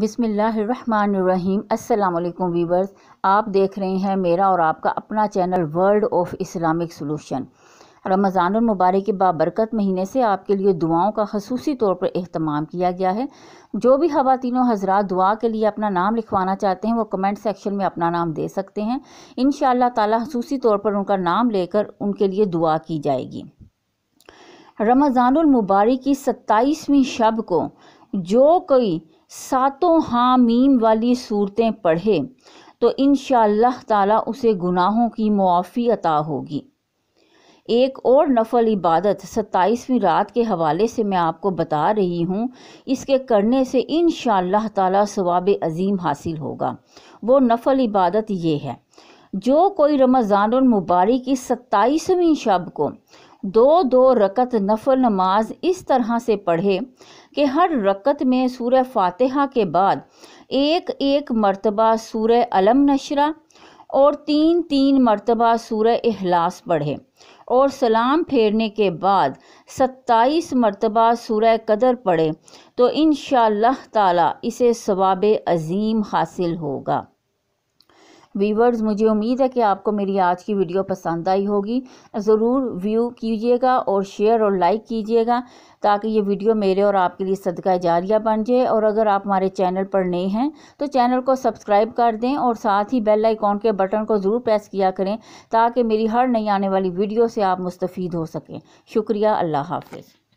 बिसमीम् अल्लाम वीवर्स आप देख रहे हैं मेरा और आपका अपना channel world of Islamic solution Ramzan मुबारक के बाबरकत महीने से आपके लिए दुआओं का खसूसी तौर पर अहतमाम किया गया है जो भी खातिनों हज़रा दुआ के लिए अपना नाम लिखवाना चाहते हैं वो कमेंट सेक्शन में अपना नाम दे सकते हैं इन ताला खसूसी तौर पर उनका नाम लेकर उनके लिए दुआ की जाएगी रमज़ानमबारक की सत्ताईसवीं शब को जो कोई सातों हाँ मीम वाली सूरतें पढ़े तो इन ताला उसे गुनाहों की मुआफ़ी अता होगी एक और नफल इबादत सत्ताईसवीं रात के हवाले से मैं आपको बता रही हूँ इसके करने से इन ताला सवाब अज़ीम हासिल होगा वो नफल इबादत ये है जो कोई रमज़ान और मुबारक की सत्ताईसवीं शब को दो दो रकत नफल नमाज इस तरह से पढ़े कि हर रकत में सूर्य फातिहा के बाद एक एक मरतबा सूर्य अलम नशरा और तीन तीन मरतबा सूर्य अहलास पढ़े और सलाम फेरने के बाद सत्ताईस मरतबा सूर्य कदर पढ़े तो इन ताला इसे सवाब अज़ीम हासिल होगा वीवर्स मुझे उम्मीद है कि आपको मेरी आज की वीडियो पसंद आई होगी ज़रूर व्यू कीजिएगा और शेयर और लाइक कीजिएगा ताकि ये वीडियो मेरे और आपके लिए सदका जारिया बन जाए और अगर आप हमारे चैनल पर नए हैं तो चैनल को सब्सक्राइब कर दें और साथ ही बेल आइकॉन के बटन को ज़रूर प्रेस किया करें ताकि मेरी हर नई आने वाली वीडियो से आप मुस्तफ़ हो सकें शुक्रिया अल्लाह हाफिज़